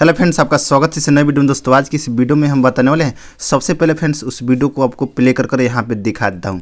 hello friends आपका स्वागत है इस नए वीडियो में दोस्तों आज की इस वीडियो में हम बताने वाले हैं सबसे पहले फ्रेंड्स उस वीडियो को आपको प्ले कर कर यहाँ पे दिखा देता हूँ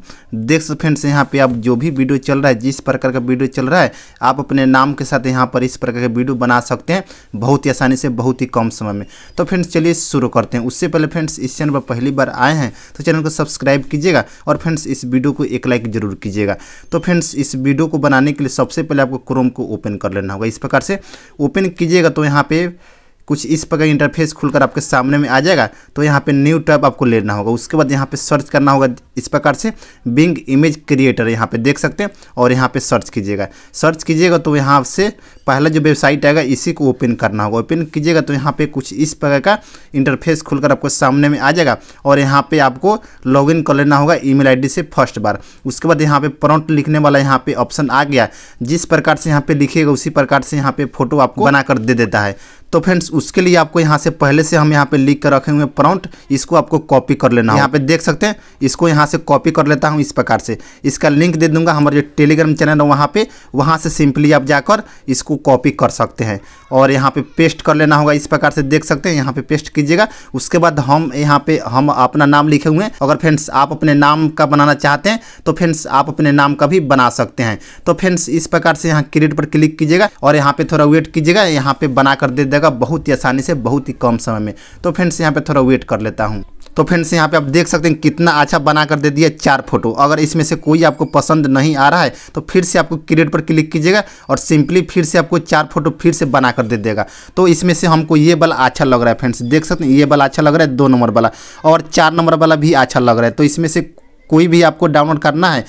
देख सकते फ्रेंड्स यहाँ पे आप जो भी वीडियो चल रहा है जिस प्रकार का वीडियो चल रहा है आप अपने नाम के साथ यहाँ पर इस प्रकार के वीडियो बना सकते हैं बहुत ही आसानी से बहुत ही कम समय में तो फ्रेंड्स चलिए शुरू करते हैं उससे पहले फ्रेंड्स इस चैनल पर पहली बार आए हैं तो चैनल को सब्सक्राइब कीजिएगा और फ्रेंड्स इस वीडियो को एक लाइक जरूर कीजिएगा तो फ्रेंड्स इस वीडियो को बनाने के लिए सबसे पहले आपको क्रोम को ओपन कर लेना होगा इस प्रकार से ओपन कीजिएगा तो यहाँ पर कुछ इस प्रकार इंटरफेस खुलकर आपके सामने में आ जाएगा तो यहाँ पे न्यू टैब आपको लेना होगा उसके बाद यहाँ पे सर्च करना होगा इस प्रकार से बिंग इमेज क्रिएटर यहाँ पे देख सकते हैं और यहाँ पे सर्च कीजिएगा सर्च कीजिएगा तो यहाँ से पहला जो वेबसाइट आएगा इसी को ओपन करना होगा ओपन कीजिएगा तो यहाँ पर कुछ इस प्रकार का इंटरफेस खुलकर आपको सामने में आ जाएगा और यहाँ पर आपको लॉग कर लेना होगा ई मेल से फर्स्ट बार उसके बाद यहाँ पर प्रॉन्ट लिखने वाला यहाँ पर ऑप्शन आ गया जिस प्रकार से यहाँ पर लिखिएगा उसी प्रकार से यहाँ पर फोटो आपको बनाकर दे देता है तो फ्रेंड्स उसके लिए आपको यहाँ से पहले से हम यहाँ पे लिख कर रखे हुए प्रॉन्ट इसको आपको कॉपी कर लेना यहाँ पे देख सकते हैं इसको यहाँ से कॉपी कर लेता हूँ इस प्रकार से इसका लिंक दे दूंगा हमारे जो टेलीग्राम चैनल है वहाँ पे वहाँ से सिंपली आप जाकर इसको कॉपी कर सकते हैं और यहाँ पे पेस्ट कर लेना होगा इस प्रकार से देख सकते हैं यहाँ पे पेस्ट कीजिएगा उसके बाद हम यहाँ पर हम अपना नाम लिखे हुए हैं अगर फ्रेंड्स आप अपने नाम का बनाना चाहते हैं तो फ्रेंड्स आप अपने नाम का भी बना सकते हैं तो फ्रेंड्स इस प्रकार से यहाँ क्रिएट पर क्लिक कीजिएगा और यहाँ पर थोड़ा वेट कीजिएगा यहाँ पर बना कर दे खरीदेगा बहुत ही आसानी से बहुत ही कम समय में तो फ्रेंड्स यहाँ पे थोड़ा वेट कर लेता हूँ तो फ्रेंड्स यहाँ पे आप देख सकते हैं कितना अच्छा बना कर दे दिया चार फोटो अगर इसमें से कोई आपको पसंद नहीं आ रहा है तो फिर से आपको क्रिएट पर क्लिक कीजिएगा और सिंपली फिर से आपको चार फोटो फिर से बना कर दे देगा तो इसमें से हमको ये वाला अच्छा लग रहा है फ्रेंड्स देख सकते हैं ये वाला अच्छा लग रहा है दो नंबर वाला और चार नंबर वाला भी अच्छा लग रहा है तो इसमें से कोई भी आपको डाउनलोड करना है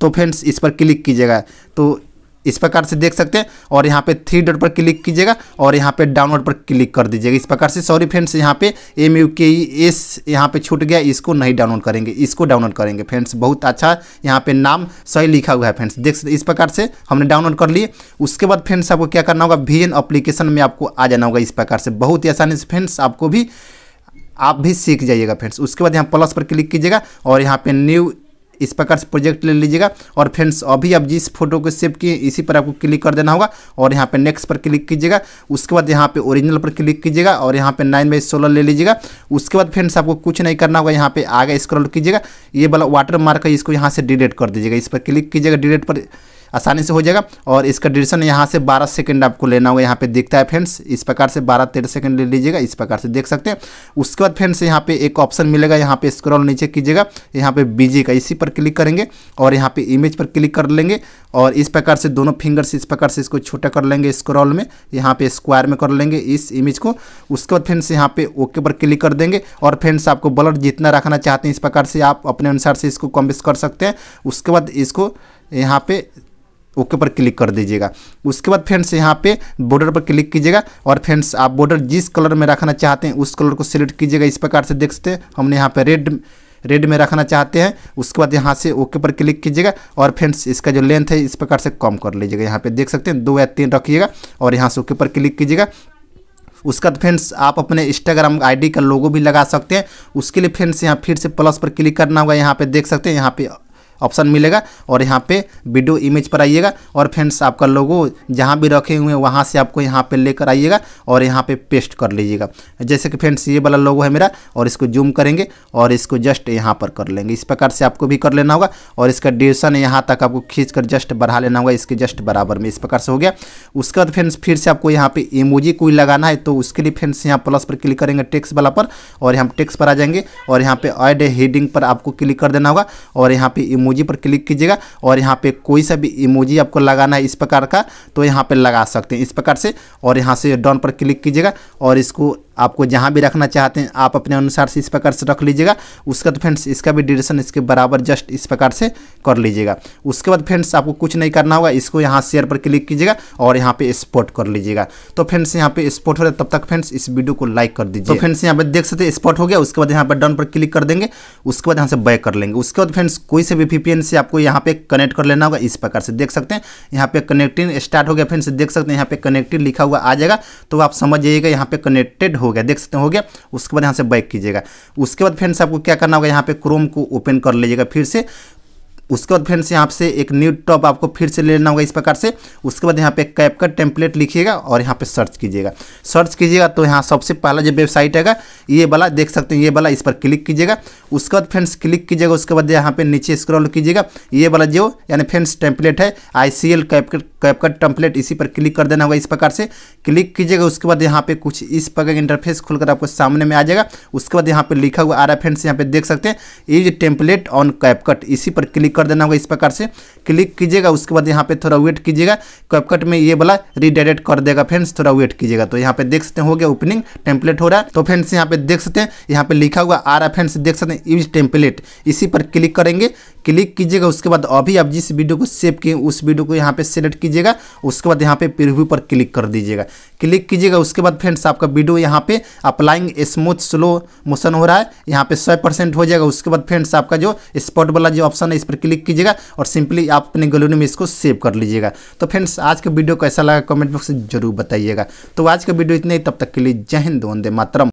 तो फ्रेंड्स इस पर क्लिक कीजिएगा तो इस प्रकार से देख सकते हैं और यहाँ पे थ्री डॉट पर क्लिक कीजिएगा और यहाँ पे डाउनलोड पर क्लिक कर दीजिएगा इस प्रकार से सॉरी फ्रेंड्स यहाँ पे एम यू के एस यहाँ पे छूट गया इसको नहीं डाउनलोड करेंगे इसको डाउनलोड करेंगे फ्रेंड्स बहुत अच्छा यहाँ पे नाम सही लिखा हुआ है फ्रेंड्स देख सकते इस प्रकार से हमने डाउनलोड कर लिए उसके बाद फ्रेंड्स आपको क्या करना होगा वी एप्लीकेशन अप्लीकेशन में आपको आ जाना होगा इस प्रकार से बहुत ही आसानी से फ्रेंड्स आपको भी आप भी सीख जाइएगा फ्रेंड्स उसके बाद यहाँ प्लस पर क्लिक कीजिएगा और यहाँ पे न्यू इस प्रकार से प्रोजेक्ट ले लीजिएगा और फ्रेंड्स अभी आप जिस फोटो को सेव किए इसी पर आपको क्लिक कर देना होगा और यहाँ पे नेक्स्ट पर क्लिक कीजिएगा उसके बाद यहाँ पे ओरिजिनल पर क्लिक कीजिएगा और यहाँ पे नाइन बाई सोलह ले लीजिएगा उसके बाद फ्रेंड्स आपको कुछ नहीं करना होगा यहाँ पे आगे स्क्रॉल कीजिएगा ये वाला वाटर मार्क है इसको यहाँ से डिलीट कर दीजिएगा इस पर क्लिक कीजिएगा डिलीट पर आसानी से हो जाएगा और इसका ड्यूरेशन यहाँ से बारह सेकेंड आपको लेना होगा यहाँ पे दिखता है फ्रेंड्स इस प्रकार से बारह तेरह सेकेंड ले लीजिएगा इस प्रकार से देख सकते हैं उसके बाद फ्रेंड्स यहाँ पे एक ऑप्शन मिलेगा यहाँ पे स्क्रॉल नीचे कीजिएगा यहाँ पे बीजे का इसी पर क्लिक करेंगे और यहाँ पे इमेज पर क्लिक कर लेंगे और इस प्रकार से दोनों फिंगर्स इस प्रकार से इसको छोटा कर लेंगे स्क्रॉल में यहाँ पे स्क्वायर में कर लेंगे इस इमेज को उसके बाद फ्रेंड्स यहाँ पे ओके पर क्लिक कर देंगे और फ्रेंड्स आपको ब्लड जितना रखना चाहते हैं इस प्रकार से आप अपने अनुसार से इसको कम कर सकते हैं उसके बाद इसको यहाँ पे ओके पर क्लिक कर दीजिएगा उसके बाद फ्रेंड्स यहाँ पे बॉर्डर पर क्लिक कीजिएगा और फ्रेंड्स आप बॉर्डर जिस कलर में रखना चाहते हैं उस कलर को सिलेक्ट कीजिएगा इस प्रकार से देख सकते हैं हमने यहाँ पे रेड रेड में रखना चाहते हैं उसके बाद यहाँ से ओके पर क्लिक कीजिएगा और फ्रेंड्स इसका जो लेंथ है इस प्रकार से कम कर लीजिएगा यहाँ पर देख सकते हैं दो या तीन रखिएगा और यहाँ से ओके पर क्लिक कीजिएगा उसके बाद फ्रेंड्स आप अपने इंस्टाग्राम आईडी का लोगो भी लगा सकते हैं उसके लिए फ्रेंड्स यहाँ फिर से प्लस पर क्लिक करना होगा यहाँ पे देख सकते हैं यहाँ पे ऑप्शन मिलेगा और यहाँ पे वीडियो इमेज पर आइएगा और फ्रेंड्स आपका लोगो जहाँ भी रखे हुए हैं वहाँ से आपको यहाँ पे लेकर आइएगा और यहाँ पे पेस्ट कर लीजिएगा जैसे कि फ्रेंड्स ये वाला लोगो है मेरा और इसको जूम करेंगे और इसको जस्ट यहाँ पर कर लेंगे इस प्रकार से आपको भी कर लेना होगा और इसका डिशन यहाँ तक आपको खींच कर जस्ट बढ़ा लेना होगा इसके जस्ट बराबर में इस प्रकार से हो गया उसके बाद फ्रेंड्स फिर से आपको यहाँ पर इमोजी कोई लगाना है तो उसके लिए फ्रेंड्स यहाँ प्लस पर क्लिक करेंगे टेक्स वाला पर और यहाँ टेक्स पर आ जाएंगे और यहाँ पर एड हेडिंग पर आपको क्लिक कर देना होगा और यहाँ पर इमोजी पर क्लिक कीजिएगा और यहाँ पे कोई सा भी इमोजी आपको लगाना है इस प्रकार का तो यहाँ पे लगा सकते हैं इस प्रकार से और यहाँ से डॉन पर क्लिक कीजिएगा और इसको आपको जहाँ भी रखना चाहते हैं आप अपने अनुसार से इस प्रकार से रख लीजिएगा उसके बाद फ्रेंड्स इसका भी ड्यूरेशन इसके बराबर जस्ट इस प्रकार से कर लीजिएगा उसके बाद फ्रेंड्स आपको कुछ नहीं करना होगा इसको यहाँ शेयर पर क्लिक कीजिएगा और यहाँ पे स्पोर्ट कर लीजिएगा तो फ्रेंड्स यहाँ पे स्पोर्ट हो रहा है तब तक फ्रेंड्स इस वीडियो को लाइक कर दीजिए तो फ्रेंड्स यहाँ पे देख सकते स्पॉट हो गया उसके बाद यहाँ पर डाउन पर क्लिक कर देंगे उसके बाद यहाँ से बैक कर लेंगे उसके बाद फ्रेंड्स कोई से भी वीपीएन से आपको यहाँ पे कनेक्ट कर लेना होगा इस प्रकार से देख सकते हैं यहाँ पे कनेक्टिंग स्टार्ट हो गया फ्रेंड्स देख सकते हैं यहाँ पे कनेक्टेड लिखा हुआ आ जाएगा तो आप समझ जाइएगा यहाँ पे कनेक्टेड हो गया देख सकते हो गया उसके बाद यहाँ से बैक कीजिएगा उसके बाद फ्रेंड्स आपको क्या करना होगा यहाँ पे क्रोम को ओपन कर लीजिएगा फिर से उसके बाद फ्रेंड्स यहाँ से एक न्यू टॉप आपको फिर से लेना होगा इस प्रकार से उसके बाद यहाँ पे कैप का टेम्पलेट लिखिएगा और यहाँ पे सर्च कीजिएगा सर्च कीजिएगा तो यहाँ सबसे पहला जो वेबसाइट हैगा ये वाला देख सकते हैं ये वाला इस पर क्लिक कीजिएगा उसके बाद फ्रेंड्स क्लिक कीजिएगा उसके बाद यहाँ पे नीचे स्क्रॉल कीजिएगा ये वाला जो यानी फ्रेंड्स टेम्पलेट है आई सी एल कैप का टेम्पलेट इसी पर क्लिक कर देना होगा इस प्रकार से क्लिक कीजिएगा उसके बाद यहाँ पे कुछ इस प्रकार इंटरफेस खुलकर आपको सामने में आ जाएगा उसके बाद यहाँ पे लिखा हुआ आ रहा है फ्रेंड्स यहाँ पे देख सकते हैं ये जो टेम्पलेट ऑन कैपकट इसी पर क्लिक कर कर देना होगा इस प्रकार से क्लिक कीजिएगा उसके बाद यहाँ पे थोड़ा वेट कीजिएगा कैपकट में ये वाला रिडायरेक्ट कर देगा फ्रेंड्स थोड़ा वेट कीजिएगा तो यहाँ पे देख सकते हो गया ओपनिंग टेम्पलेट हो रहा है तो फ्रेंड्स यहाँ पे देख सकते हैं यहाँ पे लिखा हुआ आ रहा फ्रेंड्स देख सकते हैं यूज टेम्पलेट इसी पर क्लिक करेंगे क्लिक कीजिएगा उसके बाद अभी आप जिस वीडियो को सेव किए उस वीडियो को यहाँ पे सेलेक्ट कीजिएगा उसके बाद यहाँ पे प्रिव्यू पर क्लिक कर दीजिएगा क्लिक कीजिएगा उसके बाद फ्रेंड्स आपका वीडियो यहाँ पे अप्लाइंग स्मूथ स्लो मोशन हो रहा है यहाँ पे सौ परसेंट हो जाएगा उसके बाद फ्रेंड्स आपका जो स्पॉट वाला जो ऑप्शन है इस पर क्लिक कीजिएगा और सिंपली आप अपने गलोरी में इसको सेव कर लीजिएगा तो फ्रेंड्स आज का वीडियो कैसा लगा कमेंट बॉक्स जरूर बताइएगा तो आज का वीडियो इतने तब तक के लिए जय हिंद वंदे मातरम